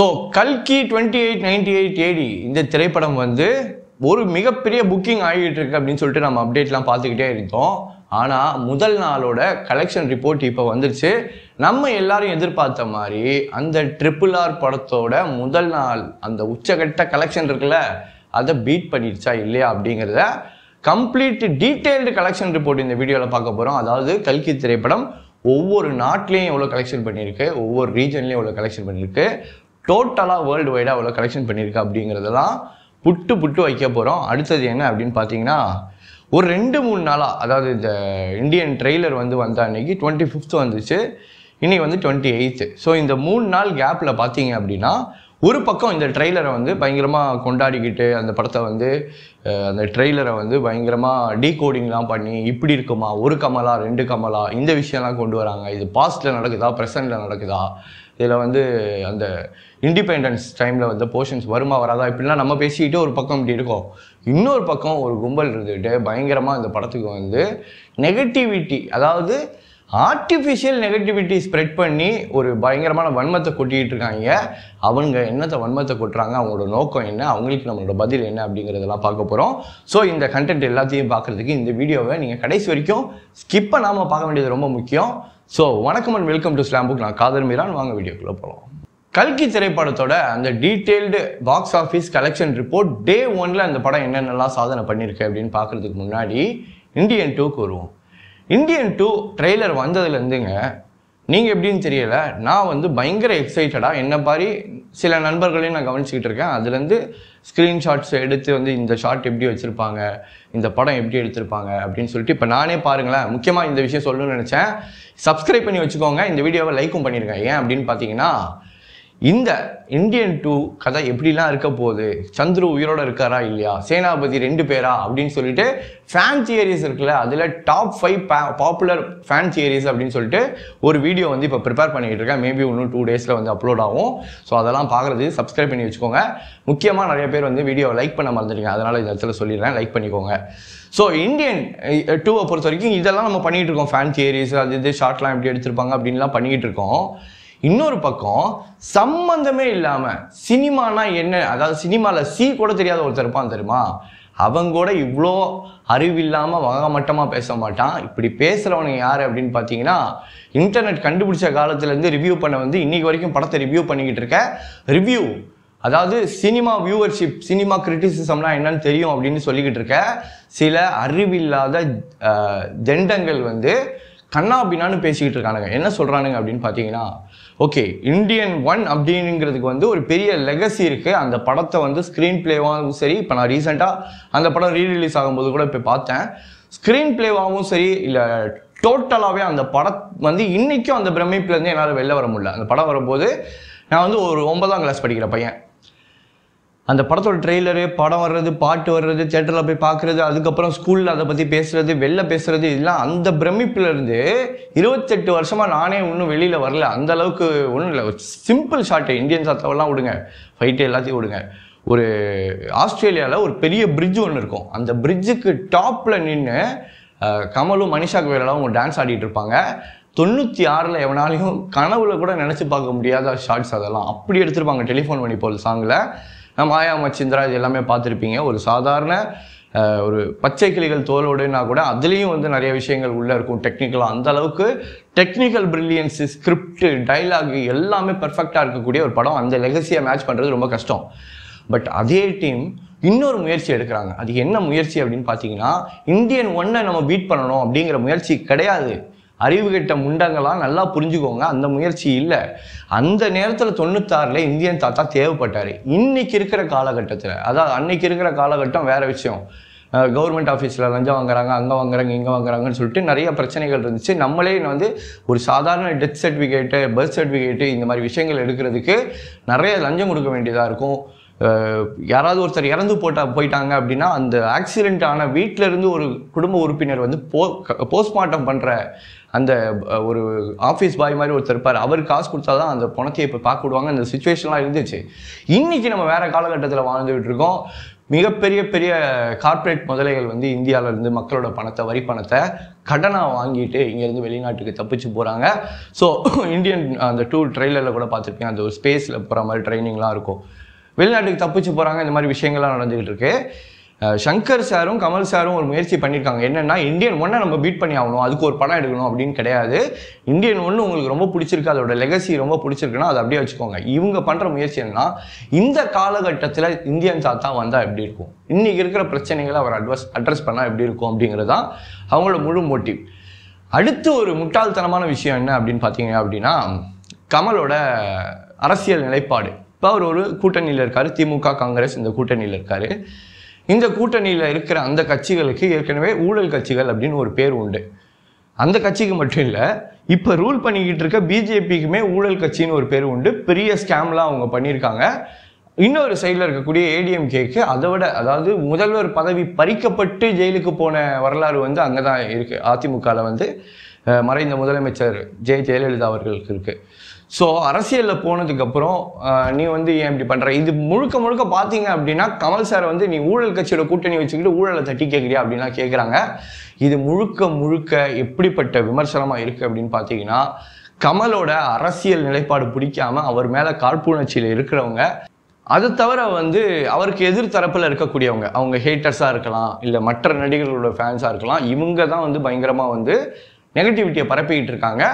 so கல்கி twenty eight ninety eight AD இந்த திரைப்படம் வந்து ஒரு மிகப்பெரிய புக்கிங் ஆகிட்டு இருக்கு அப்படின்னு சொல்லிட்டு நம்ம அப்டேட்லாம் பார்த்துக்கிட்டே இருந்தோம் ஆனால் முதல் நாளோட கலெக்ஷன் ரிப்போர்ட் இப்போ வந்துருச்சு நம்ம எல்லாரும் எதிர்பார்த்த மாதிரி அந்த ட்ரிபிள் ஆர் படத்தோட முதல் நாள் அந்த உச்சகட்ட கலெக்ஷன் இருக்குல்ல அதை பீட் பண்ணிடுச்சா இல்லையா அப்படிங்கிறத கம்ப்ளீட் டீட்டெயில்டு கலெக்ஷன் ரிப்போர்ட் இந்த வீடியோவில் பார்க்க போகிறோம் அதாவது கல்கி திரைப்படம் ஒவ்வொரு நாட்டிலையும் எவ்வளோ கலெக்ஷன் பண்ணியிருக்கு ஒவ்வொரு ரீஜன்லேயும் எவ்வளோ கலெக்ஷன் பண்ணியிருக்கு டோட்டலாக வேர்ல்டு வைடாக அவ்வளோ கலெக்ஷன் பண்ணியிருக்கா அப்படிங்கிறதெல்லாம் புட்டு புட்டு வைக்க போகிறோம் அடுத்தது என்ன அப்படின்னு பார்த்தீங்கன்னா ஒரு ரெண்டு மூணு நாளாக அதாவது இந்த இந்தியன் ட்ரெய்லர் வந்து வந்த அன்னைக்கு டுவெண்ட்டி ஃபிஃப்த் வந்துச்சு இன்றைக்கி வந்து டுவெண்ட்டி எயித்து ஸோ இந்த மூணு நாள் கேப்பில் பார்த்தீங்க அப்படின்னா ஒரு பக்கம் இந்த ட்ரெய்லரை வந்து பயங்கரமாக கொண்டாடிக்கிட்டு அந்த படத்தை வந்து அந்த ட்ரெய்லரை வந்து பயங்கரமாக டீகோடிங்லாம் பண்ணி இப்படி இருக்குமா ஒரு கமலா ரெண்டு கமலா இந்த விஷயம்லாம் கொண்டு வராங்க இது பாஸ்ட்டில் நடக்குதா ப்ரெசண்டில் நடக்குதா இதில் வந்து அந்த இண்டிபெண்டன்ஸ் டைமில் வந்து போர்ஷன்ஸ் வருமா வராதா இப்படிலாம் நம்ம பேசிக்கிட்டு ஒரு பக்கம் இப்படி இருக்கோம் இன்னொரு பக்கம் ஒரு கும்பல் இருந்துக்கிட்டு பயங்கரமாக இந்த படத்துக்கு வந்து நெகட்டிவிட்டி அதாவது ஆர்டிஃபிஷியல் நெகட்டிவிட்டி ஸ்ப்ரெட் பண்ணி ஒரு பயங்கரமான வன்மத்தை கொட்டிக்கிட்டு இருக்காங்க அவங்க என்னத்தை வன்மத்தை கொட்டுறாங்க அவங்களோட நோக்கம் என்ன அவங்களுக்கு நம்மளோட பதில் என்ன அப்படிங்கிறதெல்லாம் பார்க்க போகிறோம் ஸோ இந்த கண்டென்ட் எல்லாத்தையும் பார்க்குறதுக்கு இந்த வீடியோவை நீங்கள் கடைசி வரைக்கும் ஸ்கிப்பை நாம் பார்க்க வேண்டியது ரொம்ப முக்கியம் ஸோ வணக்கம் and welcome to slam book நான் காதர் மீரான் வாங்க வீடியோக்குள்ளே போகலாம் கல்கி திரைப்படத்தோட அந்த detailed box office collection report day ஒனில் அந்த படம் என்னென்னலாம் சாதனை பண்ணியிருக்கு அப்படின்னு பார்க்குறதுக்கு முன்னாடி இந்தியன் டூக்கு வருவோம் இந்தியன் டூ ட்ரெய்லர் வந்ததுலேருந்துங்க நீங்கள் எப்படின்னு தெரியல நான் வந்து பயங்கர எக்ஸைட்டடாக என்ன மாதிரி சில நண்பர்களையும் நான் கவனிச்சிக்கிட்டு இருக்கேன் அதுலேருந்து ஸ்க்ரீன்ஷாட்ஸ் எடுத்து வந்து இந்த ஷாட் எப்படி வச்சுருப்பாங்க இந்த படம் எப்படி எடுத்திருப்பாங்க அப்படின்னு சொல்லிட்டு இப்போ நானே பாருங்களேன் முக்கியமாக இந்த விஷயம் சொல்லணும்னு நினச்சேன் சப்ஸ்கிரைப் பண்ணி வச்சுக்கோங்க இந்த வீடியோவை லைக்கும் பண்ணியிருக்கேன் ஏன் அப்படின்னு பார்த்தீங்கன்னா இந்த இந்தியன் டூ கதை எப்படிலாம் இருக்க போகுது சந்துரு உயிரோட இருக்காரா இல்லையா சேனாபதி ரெண்டு பேரா அப்படின்னு சொல்லிட்டு ஃபேன் தியரிஸ் இருக்குல்ல அதில் top five popular fan theories அப்படின்னு சொல்லிட்டு ஒரு வீடியோ வந்து இப்போ ப்ரிப்பேர் பண்ணிகிட்டு இருக்கேன் மேபி இன்னும் டூ டேஸில் வந்து அப்லோட் ஆகும் ஸோ அதெல்லாம் பார்க்குறது சப்ஸ்கிரைப் பண்ணி வச்சுக்கோங்க முக்கியமாக நிறைய பேர் வந்து வீடியோவை லைக் பண்ண மறந்துருக்கேன் அதனால் இந்த இடத்துல சொல்லிடுறேன் லைக் பண்ணிக்கோங்க ஸோ இந்தியன் டூவை பொறுத்த வரைக்கும் இதெல்லாம் நம்ம பண்ணிகிட்டு இருக்கோம் ஃபேன் தியரிஸ் அது இது ஷார்ட்லாம் எப்படி எடுத்திருப்பாங்க அப்படின்லாம் பண்ணிகிட்டு இருக்கோம் இன்னொரு பக்கம் சம்பந்தமே இல்லாமல் சினிமானா என்ன அதாவது சினிமாவில் சி கூட தெரியாத ஒருத்தர் இருப்பான் தெரியுமா அவங்க கூட இவ்வளோ அறிவில்லாமல் மட்டமாக பேச மாட்டான் இப்படி பேசுகிறவனுங்க யார் அப்படின்னு பார்த்தீங்கன்னா இன்டர்நெட் கண்டுபிடிச்ச காலத்துலேருந்து ரிவ்யூ பண்ண வந்து இன்றைக்கி வரைக்கும் படத்தை ரிவ்யூ பண்ணிக்கிட்டு இருக்க ரிவ்யூ அதாவது சினிமா வியூவர்ஷிப் சினிமா கிரிட்டிசிசம்லாம் என்னன்னு தெரியும் அப்படின்னு சொல்லிக்கிட்டு இருக்க சில அறிவில்லாத ஜெண்டங்கள் வந்து கண்ணா பேசிக்கிட்டு இருக்கானுங்க என்ன சொல்கிறானுங்க அப்படின்னு பார்த்தீங்கன்னா ஓகே இந்தியன் ஒன் அப்படிங்கிறதுக்கு வந்து ஒரு பெரிய லெகசி இருக்குது அந்த படத்தை வந்து ஸ்க்ரீன் பிளேவாகவும் சரி இப்போ நான் ரீசெண்டாக அந்த படம் ரீரிலீஸ் ஆகும்போது கூட இப்போ பார்த்தேன் ஸ்க்ரீன் பிளேவாகவும் சரி இல்லை டோட்டலாகவே அந்த படம் வந்து இன்றைக்கும் அந்த பிரமிப்புலேருந்து என்னால் வெளில வர முடியல அந்த படம் வரும்போது நான் வந்து ஒரு ஒன்பதாம் கிளாஸ் படிக்கிற பையன் அந்த படத்தோட ட்ரெய்லரு படம் வர்றது பாட்டு வர்றது தேட்டரில் போய் பார்க்குறது அதுக்கப்புறம் ஸ்கூலில் அதை பற்றி பேசுகிறது வெளில பேசுகிறது இதெல்லாம் அந்த பிரமிப்புலேருந்து இருபத்தெட்டு வருஷமாக நானே ஒன்றும் வெளியில் வரல அந்த அளவுக்கு ஒன்றும் இல்லை ஒரு சிம்பிள் ஷாட்டு இந்தியன் சாத்தாவெல்லாம் விடுங்க ஃபைட்டு எல்லாத்தையும் விடுங்க ஒரு ஆஸ்திரேலியாவில் ஒரு பெரிய பிரிட்ஜ் ஒன்று இருக்கும் அந்த பிரிட்ஜுக்கு டாப்பில் நின்று கமலும் மனிஷா கோயிலாவும் அவங்க டான்ஸ் ஆடிட்டு இருப்பாங்க தொண்ணூற்றி ஆறில் எவனாலையும் கனவுல கூட நினச்சி பார்க்க முடியாத ஷார்ட்ஸ் அதெல்லாம் அப்படி எடுத்துருப்பாங்க டெலிஃபோன் பண்ணி போல் சாங்கில் மாயா மச்சிந்திரா இது எல்லாமே பார்த்துருப்பீங்க ஒரு சாதாரண ஒரு பச்சை கிளிகள் தோலோடுனா கூட அதுலேயும் வந்து நிறைய விஷயங்கள் உள்ளே இருக்கும் டெக்னிக்கலாக அந்த அளவுக்கு டெக்னிக்கல் பிரில்லியன்ஸு ஸ்கிரிப்டு டைலாகு எல்லாமே பர்ஃபெக்டாக இருக்கக்கூடிய ஒரு படம் அந்த லெகசியை மேட்ச் பண்ணுறது ரொம்ப கஷ்டம் பட் அதே டீம் இன்னொரு முயற்சி எடுக்கிறாங்க அது என்ன முயற்சி அப்படின்னு பார்த்தீங்கன்னா இந்தியன் ஒன்னை நம்ம பீட் பண்ணணும் அப்படிங்கிற முயற்சி கிடையாது அறிவு கெட்ட முண்டங்களாம் நல்லா புரிஞ்சுக்கோங்க அந்த முயற்சி இல்லை அந்த நேரத்தில் தொண்ணூத்தாறில் இந்தியன் தாத்தா தேவைப்பட்டார் இன்றைக்கி இருக்கிற காலகட்டத்தில் அதாவது அன்னைக்கு இருக்கிற காலகட்டம் வேறு விஷயம் கவர்மெண்ட் ஆஃபீஸில் லஞ்சம் வாங்குறாங்க அங்கே வாங்குறாங்க இங்கே வாங்குறாங்கன்னு சொல்லிட்டு நிறைய பிரச்சனைகள் இருந்துச்சு நம்மளே வந்து ஒரு சாதாரண டெத் சர்டிஃபிகேட்டு பர்த் சர்டிஃபிகேட்டு இந்த மாதிரி விஷயங்கள் எடுக்கிறதுக்கு நிறைய லஞ்சம் கொடுக்க வேண்டியதாக இருக்கும் யாராவது ஒருத்தர் இறந்து போட்டா போயிட்டாங்க அப்படின்னா அந்த ஆக்சிடென்ட் ஆன வீட்டிலேருந்து ஒரு குடும்ப உறுப்பினர் வந்து போ போஸ்ட்மார்ட்டம் பண்ணுற அந்த ஒரு ஆஃபீஸ் பாய் மாதிரி ஒருத்தர் இருப்பார் அவர் காசு கொடுத்தா தான் அந்த பணத்தை இப்போ பார்க்க விடுவாங்க அந்த சுச்சுவேஷன்லாம் இருந்துச்சு இன்றைக்கி நம்ம வேறு காலகட்டத்தில் வாழ்ந்துகிட்டு இருக்கோம் மிகப்பெரிய பெரிய கார்ப்பரேட் முதலைகள் வந்து இந்தியாவிலேருந்து மக்களோட பணத்தை வரி பணத்தை கடனாக வாங்கிட்டு இங்கேருந்து வெளிநாட்டுக்கு தப்பிச்சு போகிறாங்க ஸோ இந்தியன் அந்த டூ ட்ரெயிலரில் கூட பார்த்துருப்பீங்க அந்த ஒரு ஸ்பேஸில் போகிற மாதிரி ட்ரைனிங்லாம் இருக்கும் வெளிநாட்டுக்கு தப்பிச்சு போகிறாங்க இந்த மாதிரி விஷயங்கள்லாம் நடந்துகிட்டு இருக்கு சங்கர் சாரும் கமல் சாரும் ஒரு முயற்சி பண்ணியிருக்காங்க என்னென்னா இந்தியன் ஒன்னை நம்ம பீட் பண்ணி ஆகணும் அதுக்கு ஒரு படம் எடுக்கணும் அப்படின்னு கிடையாது இந்தியன் ஒன்று உங்களுக்கு ரொம்ப பிடிச்சிருக்கு அதோட லெகசி ரொம்ப பிடிச்சிருக்குன்னா அதை அப்படியே வச்சுக்கோங்க இவங்க பண்ணுற முயற்சி என்னன்னா இந்த காலகட்டத்தில் இந்தியன் தாத்தா வந்தால் எப்படி இருக்கும் இன்றைக்கி இருக்கிற பிரச்சனைகளை அவர் அட்வஸ் அட்ரஸ் பண்ணால் எப்படி இருக்கும் அப்படிங்கிறது தான் அவங்களோட முழு மோட்டிவ் அடுத்து ஒரு முட்டாள்தனமான விஷயம் என்ன அப்படின்னு பார்த்தீங்க அப்படின்னா கமலோட அரசியல் நிலைப்பாடு இப்போ அவர் ஒரு கூட்டணியில் இருக்கார் திமுக காங்கிரஸ் இந்த கூட்டணியில் இருக்கார் இந்த கூட்டணியில் இருக்கிற அந்த கட்சிகளுக்கு ஏற்கனவே ஊழல் கட்சிகள் அப்படின்னு ஒரு பேர் உண்டு அந்த கட்சிக்கு மட்டும் இல்லை இப்போ ரூல் பண்ணிக்கிட்டு இருக்க பிஜேபிக்குமே ஊழல் கட்சின்னு ஒரு பேர் உண்டு பெரிய ஸ்கேம்லாம் அவங்க பண்ணியிருக்காங்க இன்னொரு சைடில் இருக்கக்கூடிய ஏடிஎம்கேக்கு அதை விட அதாவது முதல்வர் பதவி பறிக்கப்பட்டு ஜெயிலுக்கு போன வரலாறு வந்து அங்கே தான் இருக்குது அதிமுகவில் வந்து மறைந்த முதலமைச்சர் ஜெய ஜெயலலிதா அவர்களுக்கு இருக்குது ஸோ அரசியலில் போனதுக்கப்புறம் நீ வந்து ஏன் இப்படி பண்ணுற இது முழுக்க முழுக்க பார்த்தீங்க அப்படின்னா கமல் சாரை வந்து நீ ஊழல் கட்சியோட கூட்டணி வச்சுக்கிட்டு ஊழலை தட்டி கேட்குறியா அப்படின்லாம் கேட்குறாங்க இது முழுக்க முழுக்க எப்படிப்பட்ட விமர்சனமாக இருக்குது அப்படின்னு பார்த்தீங்கன்னா கமலோட அரசியல் நிலைப்பாடு பிடிக்காம அவர் மேலே காழ்ப்புணர்ச்சியில் இருக்கிறவங்க அது தவிர வந்து அவருக்கு எதிர் தரப்பில் இருக்கக்கூடியவங்க அவங்க ஹேட்டர்ஸாக இருக்கலாம் இல்லை மற்ற நடிகர்களோட ஃபேன்ஸாக இருக்கலாம் இவங்க தான் வந்து பயங்கரமாக வந்து நெகட்டிவிட்டியை பரப்பிக்கிட்டு இருக்காங்க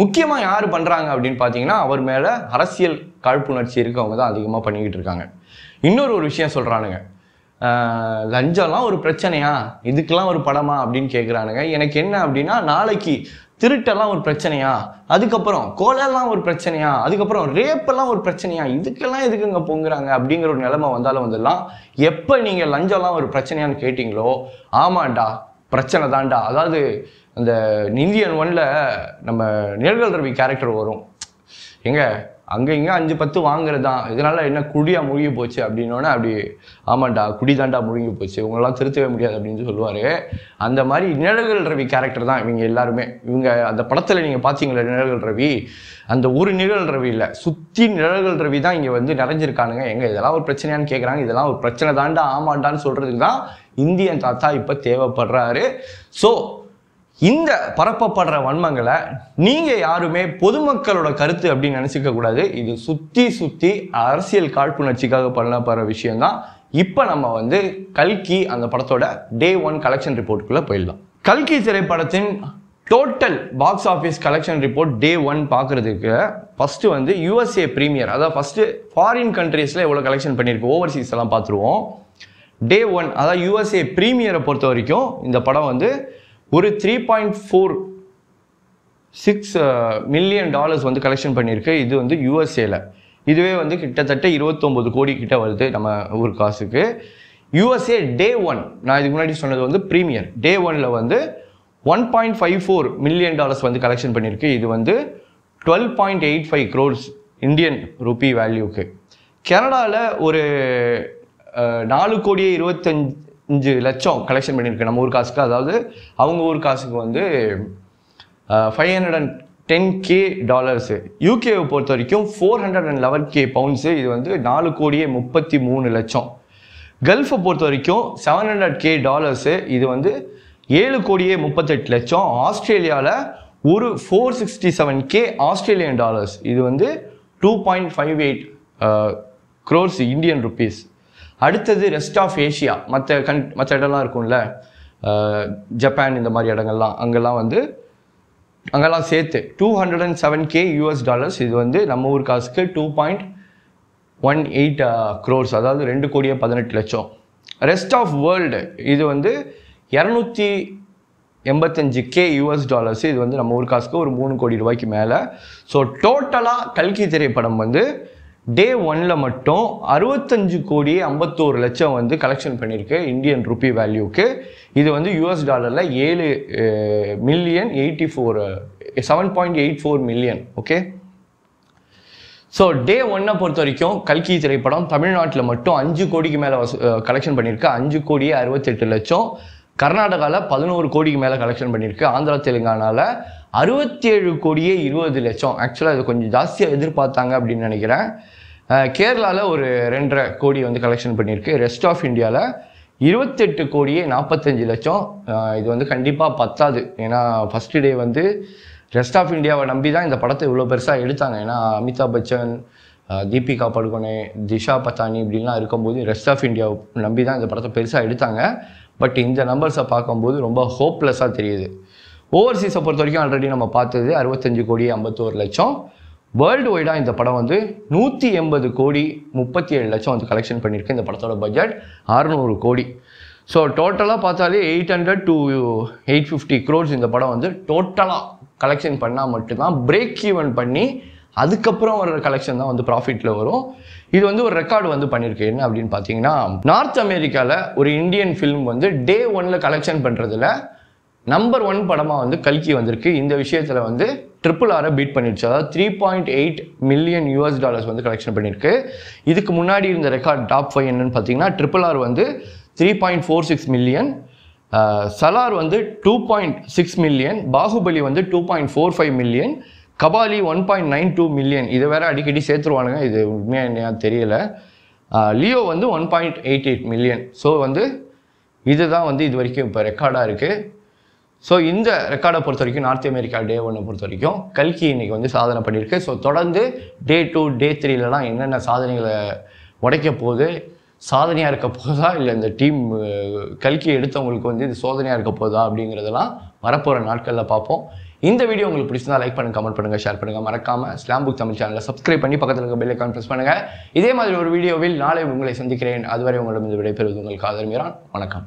முக்கியமாக யார் பண்ணுறாங்க அப்படின்னு பார்த்தீங்கன்னா அவர் மேலே அரசியல் காழ்ப்புணர்ச்சி இருக்கவங்க தான் அதிகமாக பண்ணிக்கிட்டு இருக்காங்க இன்னொரு ஒரு விஷயம் சொல்கிறானுங்க லஞ்சம்லாம் ஒரு பிரச்சனையா இதுக்கெல்லாம் ஒரு படமா அப்படின்னு கேட்குறானுங்க எனக்கு என்ன அப்படின்னா நாளைக்கு திருட்டெல்லாம் ஒரு பிரச்சனையா அதுக்கப்புறம் கோலெல்லாம் ஒரு பிரச்சனையா அதுக்கப்புறம் ரேப்பெல்லாம் ஒரு பிரச்சனையா இதுக்கெல்லாம் எதுக்குங்க பொங்குறாங்க அப்படிங்கிற ஒரு நிலைமை வந்தாலும் வந்துடலாம் எப்போ நீங்கள் லஞ்சம்லாம் ஒரு பிரச்சனையான்னு கேட்டிங்களோ ஆமாண்டா பிரச்சனை தாண்டா அதாவது அந்த இந்தியன் ஒன்ல நம்ம நிழல் ரவி கேரக்டர் வரும் எங்க அங்கே இங்கே அஞ்சு பத்து வாங்குறது தான் இதனால் என்ன குடியாக முழுகி போச்சு அப்படின்னோடனே அப்படி ஆமாண்டா குடி தாண்டா முழுகி போச்சு இவங்களாம் திருத்தவே முடியாது அப்படின்னு சொல்லுவார் அந்த மாதிரி நிழல்கள் ரவி கேரக்டர் தான் இவங்க எல்லாருமே இவங்க அந்த படத்தில் நீங்கள் பார்த்தீங்களா நிழல்கள் ரவி அந்த ஒரு நிழல் ரவி இல்லை சுற்றி நிழல்கள் ரவி தான் இங்கே வந்து நிறைஞ்சிருக்கானுங்க எங்கே இதெல்லாம் ஒரு பிரச்சனையான்னு கேட்குறாங்க இதெல்லாம் ஒரு பிரச்சனை தாண்டா ஆமாண்டான்னு சொல்கிறதுக்கு தான் இந்தியன் தாத்தா இப்போ தேவைப்படுறாரு ஸோ இந்த பரப்பப்படுற வன்மங்களை நீங்கள் யாருமே பொதுமக்களோட கருத்து அப்படின்னு நினச்சிக்க கூடாது இது சுற்றி சுற்றி அரசியல் காழ்ப்புணர்ச்சிக்காக பண்ணப்படுற விஷயம்தான் இப்போ நம்ம வந்து கல்கி அந்த படத்தோட டே ஒன் கலெக்ஷன் ரிப்போர்ட்டுக்குள்ளே போயிடலாம் கல்கி திரைப்படத்தின் total box office collection report day one பார்க்குறதுக்கு ஃபஸ்ட்டு வந்து யூஎஸ்ஏ ப்ரீமியர் அதாவது ஃபஸ்ட்டு ஃபாரின் கண்ட்ரீஸில் எவ்வளோ கலெக்ஷன் பண்ணியிருக்கு ஓவர்சீஸ் எல்லாம் பார்த்துருவோம் டே ஒன் அதாவது யூஎஸ்ஏ ப்ரீமியரை பொறுத்த வரைக்கும் இந்த படம் வந்து ஒரு three point four six million dollars வந்து கலெக்ஷன் பண்ணியிருக்கு இது வந்து யூஎஸ்ஏல இதுவே வந்து கிட்டத்தட்ட இருபத்தொம்பது கோடி கிட்ட வருது நம்ம ஊர் காசுக்கு யூஎஸ்ஏ டே ஒன் நான் இதுக்கு முன்னாடி சொன்னது வந்து ப்ரீமியர் டே ஒனில் வந்து one point five four million dollars வந்து கலெக்ஷன் பண்ணியிருக்கு இது வந்து twelve point eight five crores Indian rupee வேல்யூக்கு கனடாவில் ஒரு uh, நாலு கோடியே இருபத்தஞ்சு அஞ்சு லட்சம் கலெக்ஷன் பண்ணியிருக்கு நம்ம ஊர் காசுக்கு அதாவது அவங்க ஊர் காசுக்கு வந்து five hundred and ten K dollars யூகேவை பொறுத்த வரைக்கும் four hundred and eleven K pounds இது வந்து நாலு கோடியே முப்பத்தி மூணு லட்சம் கல்ஃபை பொறுத்த வரைக்கும் செவன் ஹண்ட்ரட் கே டாலர்ஸு இது வந்து ஏழு கோடியே முப்பத்தெட்டு லட்சம் ஆஸ்திரேலியாவில் ஒரு four sixty seven K Australian dollars இது வந்து two point five eight crores Indian rupees அடுத்தது ரெஸ்ட் ஆஃப் ஏஷியா மற்ற கண் மற்ற இடம்லாம் இருக்கும்ல ஜப்பான் இந்த மாதிரி இடங்கள்லாம் அங்கெல்லாம் வந்து அங்கெல்லாம் சேர்த்து two hundred and seven K US dollars இது வந்து நம்ம ஊர் காசுக்கு two point one eight crores அதாவது ரெண்டு கோடியே பதினெட்டு லட்சம் ரெஸ்ட் ஆஃப் வேர்ல்டு இது வந்து இரநூத்தி எண்பத்தஞ்சு கே யூஎஸ் டாலர்ஸ் இது வந்து நம்ம ஊர் காசுக்கு ஒரு மூணு கோடி ரூபாய்க்கு மேலே ஸோ டோட்டலாக கல்கி திரைப்படம் வந்து டே ஒன்ல மட்டும் அறுபத்தஞ்சு கோடி ஐம்பத்தோரு லட்சம் வந்து கலெக்ஷன் பண்ணியிருக்கு இந்தியன் ருபி வேல்யூக்கு இது வந்து யூஎஸ் டாலரில் ஏழு million eighty four seven point eight four million okay so day ஒன்னை பொறுத்த வரைக்கும் கல்கி திரைப்படம் தமிழ்நாட்டில் மட்டும் அஞ்சு கோடிக்கு மேலே கலெக்ஷன் பண்ணியிருக்கு அஞ்சு கோடி அறுபத்தெட்டு லட்சம் கர்நாடகாவில் பதினோரு கோடிக்கு மேலே கலெக்ஷன் பண்ணியிருக்கு ஆந்திரா தெலுங்கானாவில் அறுபத்தி ஏழு கோடியே இருபது லட்சம் ஆக்சுவலாக இது கொஞ்சம் ஜாஸ்தியாக எதிர்பார்த்தாங்க அப்படின்னு நினைக்கிறேன் கேரளாவில் ஒரு ரெண்டரை கோடி வந்து கலெக்ஷன் பண்ணியிருக்கு ரெஸ்ட் ஆஃப் இந்தியாவில் இருபத்தெட்டு கோடியே நாற்பத்தஞ்சு லட்சம் இது வந்து கண்டிப்பாக பத்தாது ஏன்னா ஃபஸ்ட்டு டே வந்து ரெஸ்ட் ஆஃப் இந்தியாவை நம்பி தான் இந்த படத்தை இவ்வளோ பெருசாக எடுத்தாங்க ஏன்னா அமிதாப் பச்சன் தீபிகா படுகொனே திஷா பத்தானி இப்படிலாம் இருக்கும்போது ரெஸ்ட் ஆஃப் இந்தியா நம்பி தான் இந்த படத்தை பெருசாக எடுத்தாங்க பட் இந்த நம்பர்ஸை பார்க்கும்போது ரொம்ப ஹோப்லெஸ்ஸாக தெரியுது ஓவர்சீஸை பொறுத்த வரைக்கும் ஆல்ரெடி நம்ம பார்த்தது அறுபத்தஞ்சு கோடி ஐம்பத்தோரு லட்சம் வேர்ல்டு வைடாக இந்த படம் வந்து நூற்றி எண்பது கோடி முப்பத்தி ஏழு லட்சம் வந்து கலெக்ஷன் பண்ணியிருக்கு இந்த படத்தோட பட்ஜெட் அறுநூறு கோடி ஸோ டோட்டலாக பார்த்தாலே eight hundred to eight fifty crores இந்த படம் வந்து டோட்டலாக கலெக்ஷன் பண்ணால் மட்டும்தான் பிரேக் ஈவன் பண்ணி அதுக்கப்புறம் வர கலெக்ஷன் தான் வந்து ப்ராஃபிட்டில் வரும் இது வந்து ஒரு ரெக்கார்டு வந்து பண்ணியிருக்கு என்ன அப்படின்னு பார்த்தீங்கன்னா நார்த் அமெரிக்காவில் ஒரு இந்தியன் ஃபிலிம் வந்து டே ஒன்னில் கலெக்ஷன் பண்ணுறதுல நம்பர் ஒன் படமாக வந்து கல்கி வந்திருக்கு இந்த விஷயத்தில் வந்து ட்ரிபிள் ஆரை பீட் பண்ணிடுச்சு அதாவது three point eight million US dollars வந்து கலெக்ஷன் பண்ணியிருக்கு இதுக்கு முன்னாடி இருந்த ரெக்கார்ட் டாப் ஃபைவ் என்னன்னு பார்த்தீங்கன்னா ட்ரிபிள் ஆர் வந்து three point four six million Salaar வந்து two point six million Baahubali வந்து two point four five million Kabali one point nine two million இதை வேற அடிக்கடி சேர்த்துருவானுங்க இது உண்மையாக என்னையா தெரியல லியோ வந்து one point eight eight million so வந்து இதுதான் வந்து இது வரைக்கும் இப்போ ரெக்கார்டாக இருக்குது ஸோ இந்த ரெக்கார்டை பொறுத்த வரைக்கும் நார்த் அமெரிக்கா டே ஒன்னை பொறுத்த வரைக்கும் கல்கி இன்றைக்கி வந்து சாதனை பண்ணியிருக்கு ஸோ தொடர்ந்து டே டூ டே த்ரீலலாம் என்னென்ன சாதனைகளை உடைக்க போகுது சாதனையாக இருக்க போதா இல்லை இந்த டீம் கல்கி எடுத்தவங்களுக்கு வந்து இது சோதனையாக இருக்க போதா அப்படிங்கிறதெல்லாம் வரப்போகிற நாட்களில் பார்ப்போம் இந்த வீடியோ உங்களுக்கு பிடிச்சிருந்தா லைக் பண்ணுங்கள் கமெண்ட் பண்ணுங்கள் ஷேர் பண்ணுங்கள் மறக்காமல் ஸ்லாம் புக் தமிழ் சேனலில் சப்ஸ்கிரைப் பண்ணி பக்கத்தில் இருக்க பெல் ஐக்கான் ப்ரெஸ் பண்ணுங்கள் இதே மாதிரி ஒரு வீடியோவில் நாளை உங்களை சந்திக்கிறேன் அதுவரை உங்களிடம் இந்த விடைபெறுவது உங்களுக்கு ஆதரவு வணக்கம்